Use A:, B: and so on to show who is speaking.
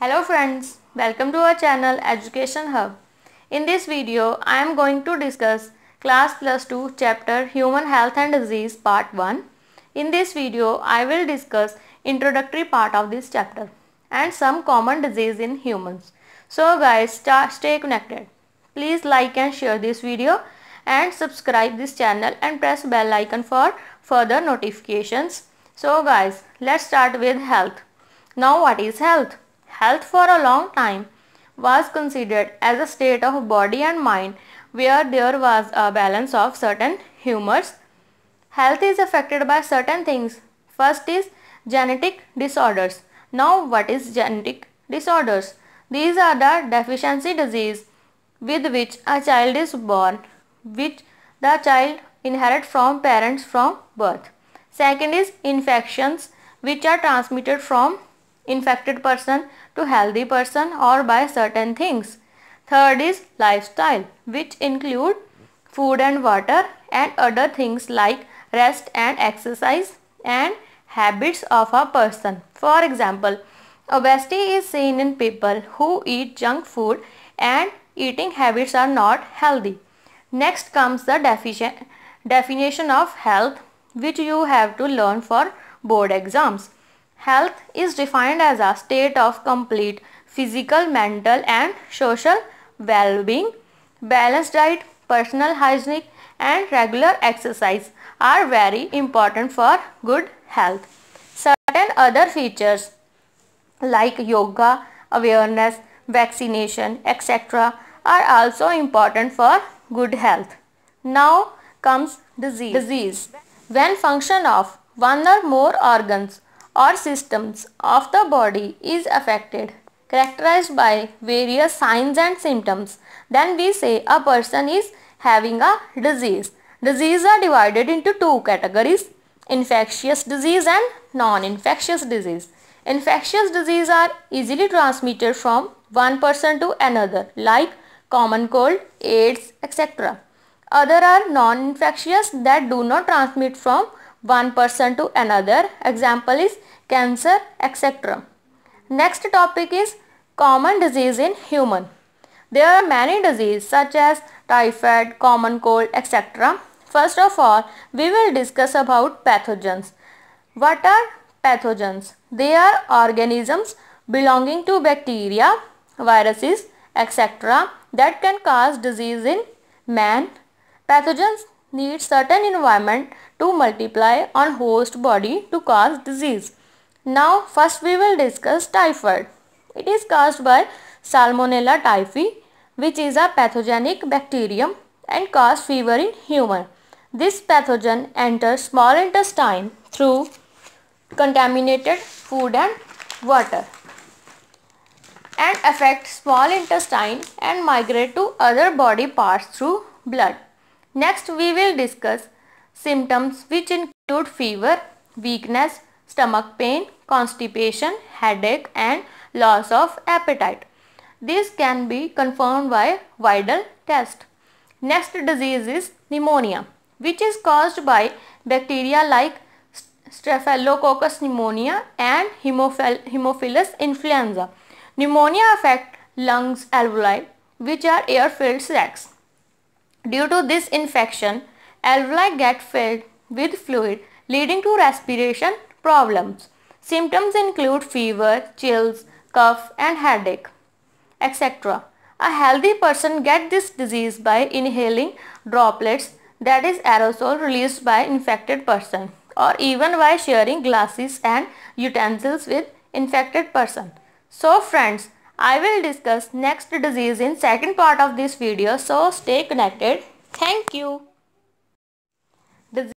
A: Hello friends, welcome to our channel Education Hub. In this video, I am going to discuss Class Plus 2 Chapter Human Health and Disease Part 1. In this video, I will discuss introductory part of this chapter and some common disease in humans. So guys, stay connected. Please like and share this video and subscribe this channel and press bell icon for further notifications. So guys, let's start with health. Now what is health? health for a long time was considered as a state of body and mind where there was a balance of certain humors. Health is affected by certain things. First is genetic disorders. Now what is genetic disorders? These are the deficiency disease with which a child is born, which the child inherit from parents from birth. Second is infections which are transmitted from infected person to healthy person or by certain things. Third is lifestyle which include food and water and other things like rest and exercise and habits of a person. For example, obesity is seen in people who eat junk food and eating habits are not healthy. Next comes the definition of health which you have to learn for board exams. Health is defined as a state of complete physical, mental and social well-being. Balanced diet, personal hygiene and regular exercise are very important for good health. Certain other features like yoga, awareness, vaccination, etc. are also important for good health. Now comes disease. disease. When function of one or more organs or systems of the body is affected characterized by various signs and symptoms then we say a person is having a disease. Diseases are divided into two categories infectious disease and non-infectious disease. Infectious disease are easily transmitted from one person to another like common cold, AIDS, etc. Other are non-infectious that do not transmit from one person to another. Example is cancer etc. Next topic is common disease in human. There are many diseases such as typhoid, common cold etc. First of all, we will discuss about pathogens. What are pathogens? They are organisms belonging to bacteria, viruses, etc. that can cause disease in man. Pathogens Need certain environment to multiply on host body to cause disease. Now first we will discuss typhoid. It is caused by Salmonella typhi which is a pathogenic bacterium and cause fever in human. This pathogen enters small intestine through contaminated food and water and affect small intestine and migrate to other body parts through blood. Next we will discuss symptoms which include fever, weakness, stomach pain, constipation, headache and loss of appetite. This can be confirmed by vital test. Next disease is pneumonia which is caused by bacteria like Staphylococcus pneumonia and Haemophilus influenza. Pneumonia affect lungs alveoli which are air filled sacs. Due to this infection, alveoli get filled with fluid leading to respiration problems. Symptoms include fever, chills, cough and headache, etc. A healthy person gets this disease by inhaling droplets that is aerosol released by infected person or even by sharing glasses and utensils with infected person. So friends, I will discuss next disease in second part of this video so stay connected. Thank you.